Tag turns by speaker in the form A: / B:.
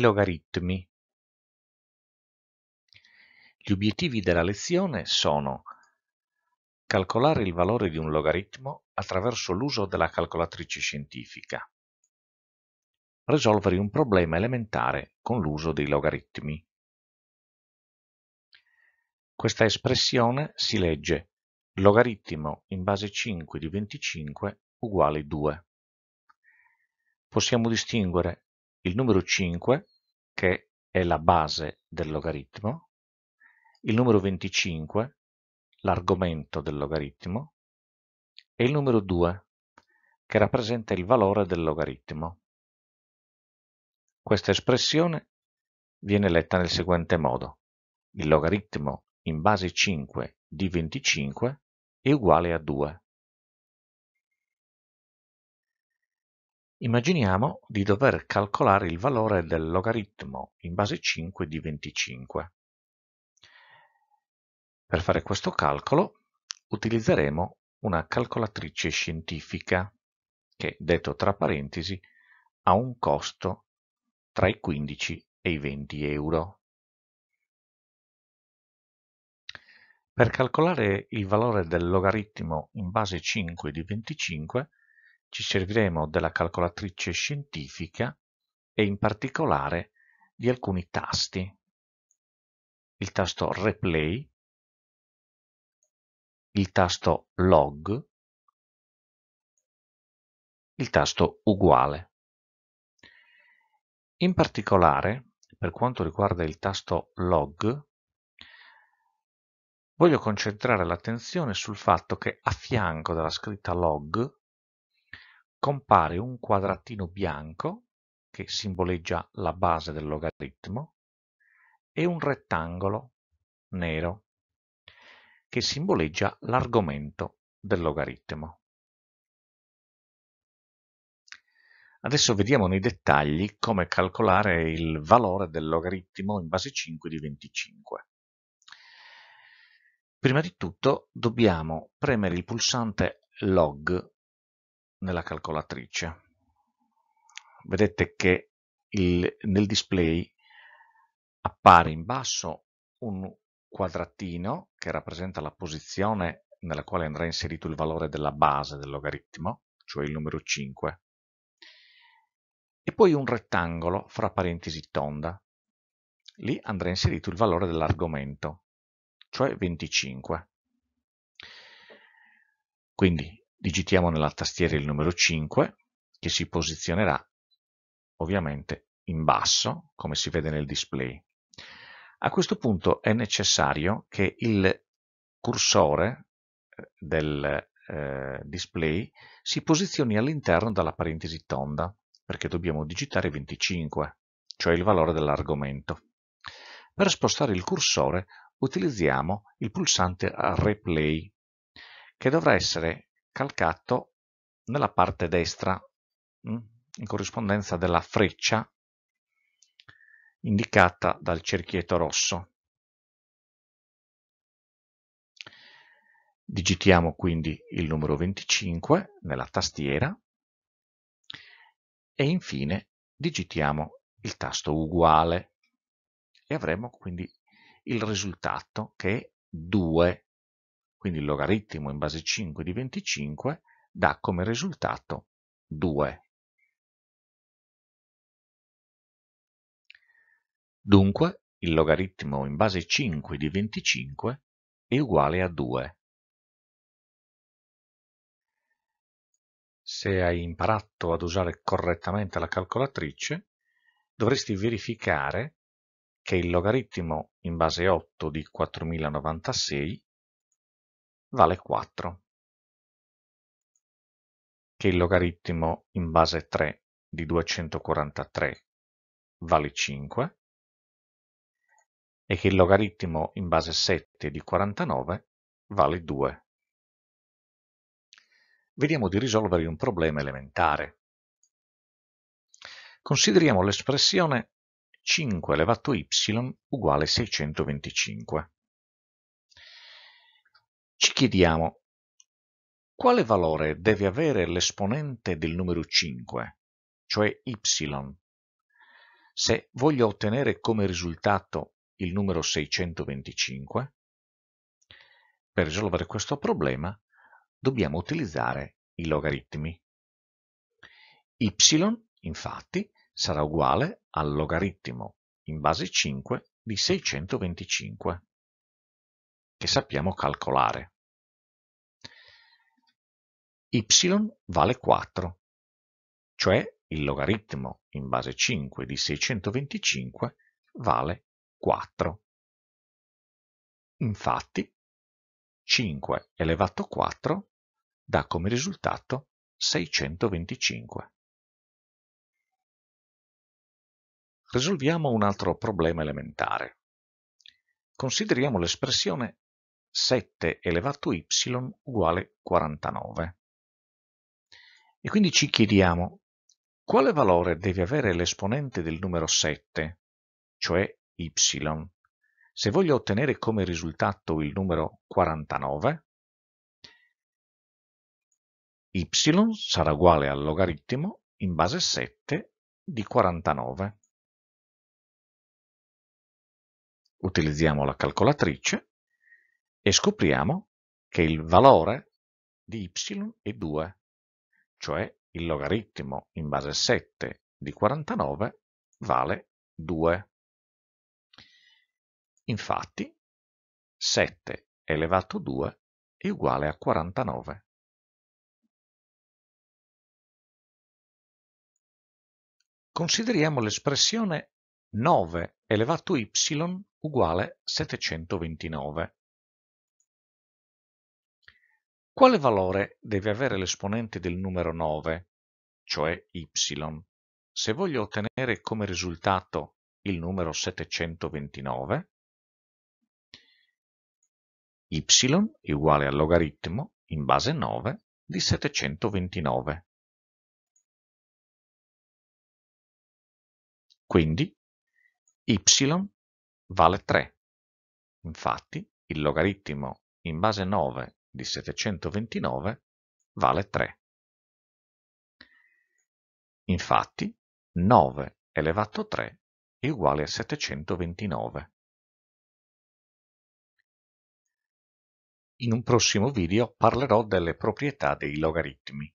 A: logaritmi. Gli obiettivi della lezione sono calcolare il valore di un logaritmo attraverso l'uso della calcolatrice scientifica, risolvere un problema elementare con l'uso dei logaritmi. Questa espressione si legge logaritmo in base 5 di 25 uguale 2. Possiamo distinguere il numero 5, che è la base del logaritmo, il numero 25, l'argomento del logaritmo, e il numero 2, che rappresenta il valore del logaritmo. Questa espressione viene letta nel seguente modo. Il logaritmo in base 5 di 25 è uguale a 2 Immaginiamo di dover calcolare il valore del logaritmo in base 5 di 25. Per fare questo calcolo utilizzeremo una calcolatrice scientifica che, detto tra parentesi, ha un costo tra i 15 e i 20 euro. Per calcolare il valore del logaritmo in base 5 di 25 ci serviremo della calcolatrice scientifica e in particolare di alcuni tasti. Il tasto
B: replay, il tasto log, il tasto uguale.
A: In particolare, per quanto riguarda il tasto log, voglio concentrare l'attenzione sul fatto che a fianco della scritta log compare un quadratino bianco, che simboleggia la base del logaritmo, e un rettangolo nero, che simboleggia l'argomento del logaritmo. Adesso vediamo nei dettagli come calcolare il valore del logaritmo in base 5 di 25. Prima di tutto dobbiamo premere il pulsante log nella calcolatrice vedete che il, nel display appare in basso un quadratino che rappresenta la posizione nella quale andrà inserito il valore della base del logaritmo, cioè il numero 5, e poi un rettangolo fra parentesi tonda. Lì andrà inserito il valore dell'argomento, cioè 25. Quindi digitiamo nella tastiera il numero 5 che si posizionerà ovviamente in basso come si vede nel display. A questo punto è necessario che il cursore eh, del eh, display si posizioni all'interno della parentesi tonda perché dobbiamo digitare 25 cioè il valore dell'argomento. Per spostare il cursore utilizziamo il pulsante replay che dovrà essere calcato nella parte destra, mm, in corrispondenza della freccia indicata dal cerchietto rosso. Digitiamo quindi il numero 25 nella tastiera e infine digitiamo il tasto uguale e avremo quindi il risultato che è 2 quindi il logaritmo in base 5 di 25 dà come risultato 2.
B: Dunque, il logaritmo in base 5 di 25 è uguale a 2.
A: Se hai imparato ad usare correttamente la calcolatrice, dovresti verificare che il logaritmo in base 8 di 4096 vale 4. che il logaritmo in base 3 di 243 vale 5 e che il logaritmo in base 7 di 49 vale 2. Vediamo di risolvere un problema elementare. Consideriamo l'espressione 5 elevato y uguale 625. Ci chiediamo quale valore deve avere l'esponente del numero 5, cioè y, se voglio ottenere come risultato il numero 625? Per risolvere questo problema dobbiamo utilizzare i logaritmi. y, infatti, sarà uguale al logaritmo in base 5 di 625, che sappiamo calcolare y vale 4, cioè il logaritmo in base 5 di 625 vale 4.
B: Infatti, 5 elevato 4 dà come risultato 625.
A: Risolviamo un altro problema elementare. Consideriamo l'espressione 7 elevato y uguale 49. E quindi ci chiediamo quale valore deve avere l'esponente del numero 7, cioè y, se voglio ottenere come risultato il numero 49, y sarà uguale al logaritmo in base 7 di
B: 49. Utilizziamo la calcolatrice
A: e scopriamo che il valore di y è 2 cioè il logaritmo in base a 7 di 49 vale 2. Infatti
B: 7 elevato 2 è uguale a 49. Consideriamo
A: l'espressione 9 elevato y uguale 729. Quale valore deve avere l'esponente del numero 9, cioè y, se voglio ottenere come risultato il numero 729? y è uguale al logaritmo, in base 9, di
B: 729.
A: Quindi y vale 3. Infatti il logaritmo in base 9 di 729 vale 3. Infatti, 9 elevato a 3 è uguale a 729. In un prossimo video parlerò delle proprietà dei
B: logaritmi.